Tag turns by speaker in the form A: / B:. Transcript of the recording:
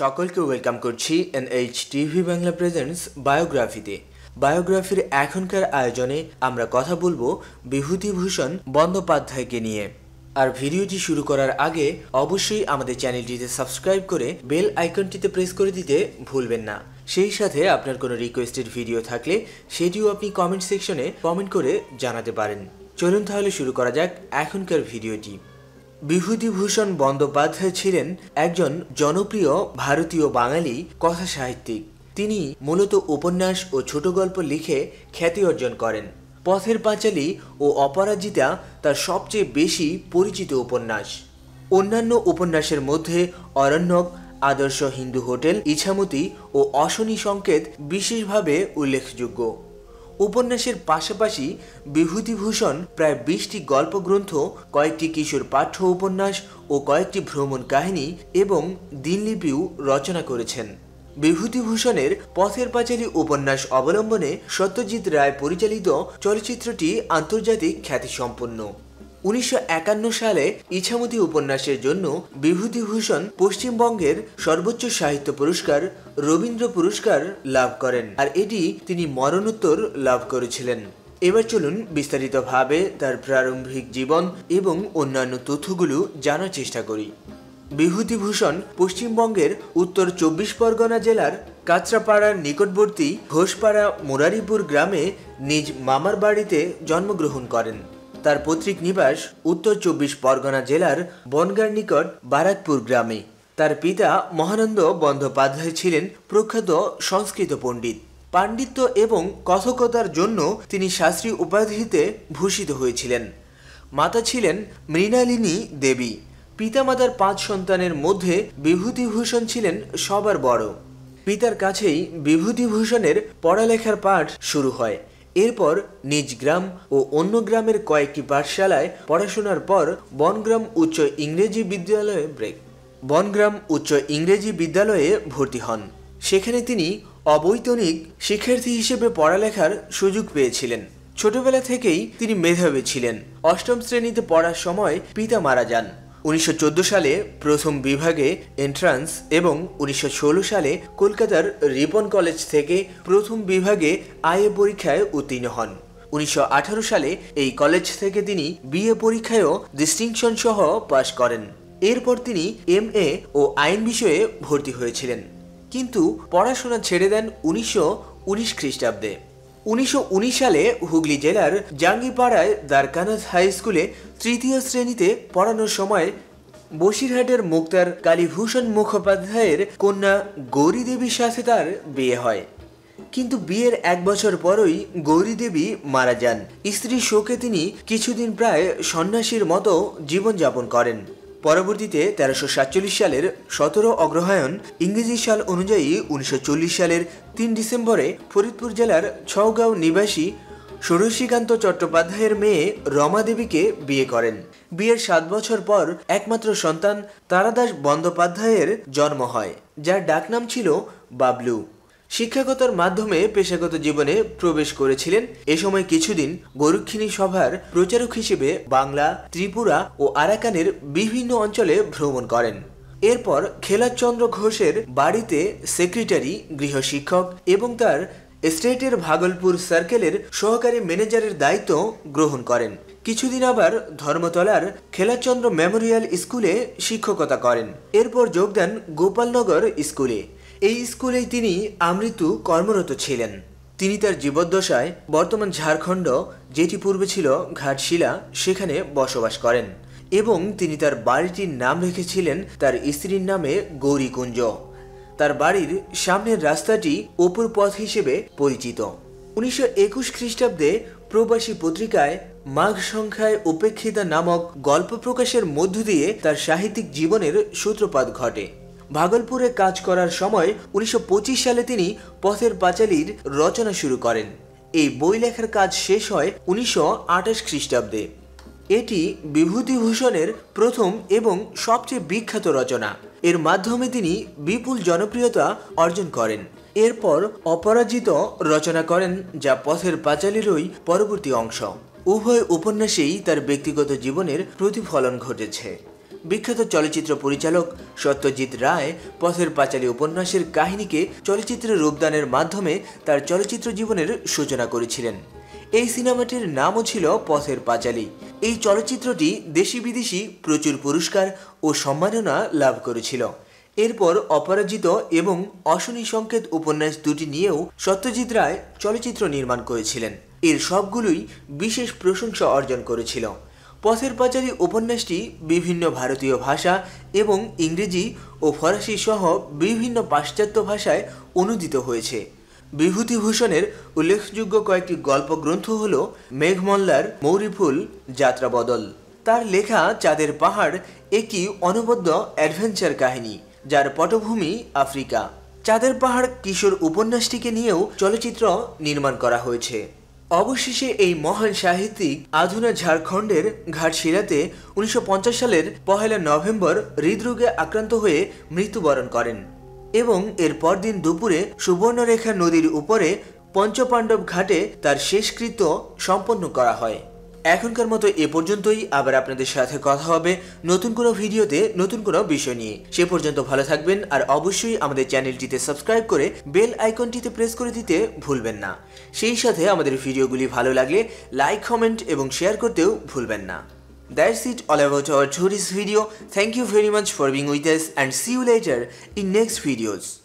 A: সকলকে ওয়েলকাম করছি N H TV Bangla presents বায়োগ্রাফিতে বায়োগ্রাফির এখনকার আয়োজনে আমরা কথা বলবো বিভূতিভূষণ বন্দ্যোপাধ্যায়কে নিয়ে আর ভিডিওটি শুরু করার আগে অবশ্যই আমাদের চ্যানেলটিতে সাবস্ক্রাইব করে বেল আইকনটিতে প্রেস করে দিতে ভুলবেন না সেই সাথে আপনার কোনো রিকোয়েস্টেড ভিডিও থাকলে সেটিও আপনি কমেন্ট সেকশনে কমেন্ট করে জানাতে পারেন চলুন তাহলে শুরু করা যাক এখনকার ভিডিওটি বিভূতিভূষণ বন্দ্যোপাধ্যায় ছিলেন একজন জনপ্রিয় ভারতীয় বাঙালি কথা সাহিত্যিক তিনি মূলত উপন্যাস ও ছোট গল্প লিখে খ্যাতি অর্জন করেন পথের পাঁচালী ও অপরাজিতা তার সবচেয়ে বেশি পরিচিত উপন্যাস অন্যান্য উপন্যাসের মধ্যে অরণ্যক আদর্শ হিন্দু হোটেল ইছামতি ও অশনি সংকেত বিশেষভাবে উল্লেখযোগ্য উপন্যাসের পাশাপাশি বিভূতিভূষণ প্রায় বিশটি গল্পগ্রন্থ কয়েকটি কিশোর পাঠ্য উপন্যাস ও কয়েকটি ভ্রমণ কাহিনী এবং দিনলিপিও রচনা করেছেন বিভূতিভূষণের পথের পাঁচালী উপন্যাস অবলম্বনে সত্যজিৎ রায় পরিচালিত চলচ্চিত্রটি আন্তর্জাতিক খ্যাতিসম্পন্ন উনিশশো সালে ইছামতি উপন্যাসের জন্য বিভূতিভূষণ পশ্চিমবঙ্গের সর্বোচ্চ সাহিত্য পুরস্কার রবীন্দ্র পুরস্কার লাভ করেন আর এটি তিনি মরণোত্তর লাভ করেছিলেন এবার চলুন বিস্তারিতভাবে তার প্রারম্ভিক জীবন এবং অন্যান্য তথ্যগুলো জানার চেষ্টা করি বিভূতিভূষণ পশ্চিমবঙ্গের উত্তর চব্বিশ পরগনা জেলার কাঁচরাপাড়ার নিকটবর্তী ঘোষপাড়া মুরারিপুর গ্রামে নিজ মামার বাড়িতে জন্মগ্রহণ করেন তার পৈতৃক নিবাস উত্তর চব্বিশ পরগনা জেলার বনগার নিকট বারাকপুর গ্রামে তার পিতা মহানন্দ বন্দ্যোপাধ্যায় ছিলেন প্রখ্যাত সংস্কৃত পণ্ডিত পাণ্ডিত্য এবং কথকতার জন্য তিনি শাস্ত্রী উপাধিতে ভূষিত হয়েছিলেন মাতা ছিলেন মৃণালিনী দেবী পিতামাতার পাঁচ সন্তানের মধ্যে বিভূতিভূষণ ছিলেন সবার বড় পিতার কাছেই বিভূতিভূষণের পড়ালেখার পাঠ শুরু হয় এরপর নিজ গ্রাম ও অন্য গ্রামের কয়েকটি পাঠশালায় পড়াশোনার পর বনগ্রাম উচ্চ ইংরেজি বিদ্যালয়ে ব্রেক বনগ্রাম উচ্চ ইংরেজি বিদ্যালয়ে ভর্তি হন সেখানে তিনি অবৈতনিক শিক্ষার্থী হিসেবে পড়ালেখার সুযোগ পেয়েছিলেন ছোটবেলা থেকেই তিনি মেধাবী ছিলেন অষ্টম শ্রেণীতে পড়ার সময় পিতা মারা যান উনিশশো সালে প্রথম বিভাগে এন্ট্রান্স এবং উনিশশো সালে কলকাতার রিপন কলেজ থেকে প্রথম বিভাগে আইএ পরীক্ষায় উত্তীর্ণ হন উনিশশো সালে এই কলেজ থেকে তিনি বিএ পরীক্ষায়ও ডিস্টিংশন সহ পাশ করেন এরপর তিনি এম এ ও আইন বিষয়ে ভর্তি হয়েছিলেন কিন্তু পড়াশোনা ছেড়ে দেন উনিশশো খ্রিস্টাব্দে উনিশশো সালে হুগলি জেলার জাঙ্গিপাড়ায় দ্বারকানাথ হাই স্কুলে তৃতীয় শ্রেণীতে পড়ানোর সময় বসিরহাটের মুক্তার কালীভূষণ মুখোপাধ্যায়ের কন্যা গৌরী দেবীর সাথে তার বিয়ে হয় কিন্তু বিয়ের এক বছর পরই গৌরী দেবী মারা যান স্ত্রী শোকে তিনি কিছুদিন প্রায় সন্ন্যাসীর মতো জীবনযাপন করেন পরবর্তীতে তেরোশো সাতচল্লিশ সালের সতেরো অগ্রহায়ণ ইংরেজি সাল অনুযায়ী উনিশশো সালের তিন ডিসেম্বরে ফরিদপুর জেলার ছগাঁও নিবাসী ষোড়শীকান্ত চট্টোপাধ্যায়ের মেয়ে রমা দেবীকে বিয়ে করেন বিয়ের সাত বছর পর একমাত্র সন্তান তারাদাস বন্দ্যোপাধ্যায়ের জন্ম হয় যার ডাকনাম ছিল বাবলু শিক্ষাগতার মাধ্যমে পেশাগত জীবনে প্রবেশ করেছিলেন এ সময় কিছুদিন গরুক্ষিণী সভার প্রচারক হিসেবে বাংলা ত্রিপুরা ও আরাকানের বিভিন্ন অঞ্চলে ভ্রমণ করেন এরপর খেলাচন্দ্র ঘোষের বাড়িতে সেক্রেটারি গৃহশিক্ষক এবং তার স্টেটের ভাগলপুর সার্কেলের সহকারী ম্যানেজারের দায়িত্ব গ্রহণ করেন কিছুদিন আবার ধর্মতলার খেলাচন্দ্র মেমোরিয়াল স্কুলে শিক্ষকতা করেন এরপর যোগ দেন গোপালনগর স্কুলে এই স্কুলেই তিনি আমৃত্যু কর্মরত ছিলেন তিনি তার জীবদ্দশায় বর্তমান ঝাড়খণ্ড যেটি পূর্বে ছিল ঘাটশিলা সেখানে বসবাস করেন এবং তিনি তার বাড়িটির নাম রেখেছিলেন তার স্ত্রীর নামে গৌরীকুঞ্জ তার বাড়ির সামনের রাস্তাটি অপুর পথ হিসেবে পরিচিত উনিশশো একুশ খ্রিস্টাব্দে প্রবাসী পত্রিকায় মাঘ সংখ্যায় উপেক্ষিতা নামক গল্প প্রকাশের মধ্য দিয়ে তার সাহিত্যিক জীবনের সূত্রপাত ঘটে ভাগলপুরে কাজ করার সময় উনিশশো সালে তিনি পথের পাঁচালীর রচনা শুরু করেন এই বই লেখার কাজ শেষ হয় উনিশশো খ্রিস্টাব্দে এটি বিভূতিভূষণের প্রথম এবং সবচেয়ে বিখ্যাত রচনা এর মাধ্যমে তিনি বিপুল জনপ্রিয়তা অর্জন করেন এরপর অপরাজিত রচনা করেন যা পথের পাঁচালিরই পরবর্তী অংশ উভয় উপন্যাসেই তার ব্যক্তিগত জীবনের প্রতিফলন ঘটেছে বিখ্যাত চলচ্চিত্র পরিচালক সত্যজিৎ রায় পথের পাঁচালী উপন্যাসের কাহিনীকে চলচ্চিত্রে রূপদানের মাধ্যমে তার চলচ্চিত্র জীবনের সূচনা করেছিলেন এই সিনেমাটির নামও ছিল পথের পাঁচালী এই চলচ্চিত্রটি দেশি বিদেশি প্রচুর পুরস্কার ও সম্মাননা লাভ করেছিল এরপর অপরাজিত এবং অশনি সংকেত উপন্যাস দুটি নিয়েও সত্যজিৎ রায় চলচ্চিত্র নির্মাণ করেছিলেন এর সবগুলোই বিশেষ প্রশংসা অর্জন করেছিল পথের পাঁচালী উপন্যাসটি বিভিন্ন ভারতীয় ভাষা এবং ইংরেজি ও ফরাসি সহ বিভিন্ন পাশ্চাত্য ভাষায় অনুদিত হয়েছে বিভূতিভূষণের উল্লেখযোগ্য কয়েকটি গল্প গ্রন্থ হল মেঘমল্লার মৌরিফুল যাত্রাবদল তার লেখা চাঁদের পাহাড় একটি অনবদ্য অ্যাডভেঞ্চার কাহিনী যার পটভূমি আফ্রিকা চাঁদের পাহাড় কিশোর উপন্যাসটিকে নিয়েও চলচ্চিত্র নির্মাণ করা হয়েছে অবশেষে এই মহান সাহিত্যিক আধুনা ঝাড়খণ্ডের ঘাটশিরাতে উনিশশো সালের পহেলা নভেম্বর হৃদরোগে আক্রান্ত হয়ে মৃত্যুবরণ করেন এবং এর পরদিন দুপুরে সুবর্ণরেখা নদীর উপরে পঞ্চপাণ্ডব ঘাটে তার শেষকৃত্য সম্পন্ন করা হয় এখনকার মতো এ পর্যন্তই আবার আপনাদের সাথে কথা হবে নতুন কোনো ভিডিওতে নতুন কোনো বিষয় নিয়ে সে পর্যন্ত ভালো থাকবেন আর অবশ্যই আমাদের চ্যানেলটিতে সাবস্ক্রাইব করে বেল আইকনটিতে প্রেস করে দিতে ভুলবেন না সেই সাথে আমাদের ভিডিওগুলি ভালো লাগলে লাইক কমেন্ট এবং শেয়ার করতেও ভুলবেন না that's it all about our জুরিস video thank you very much for being with us and see you later in next videos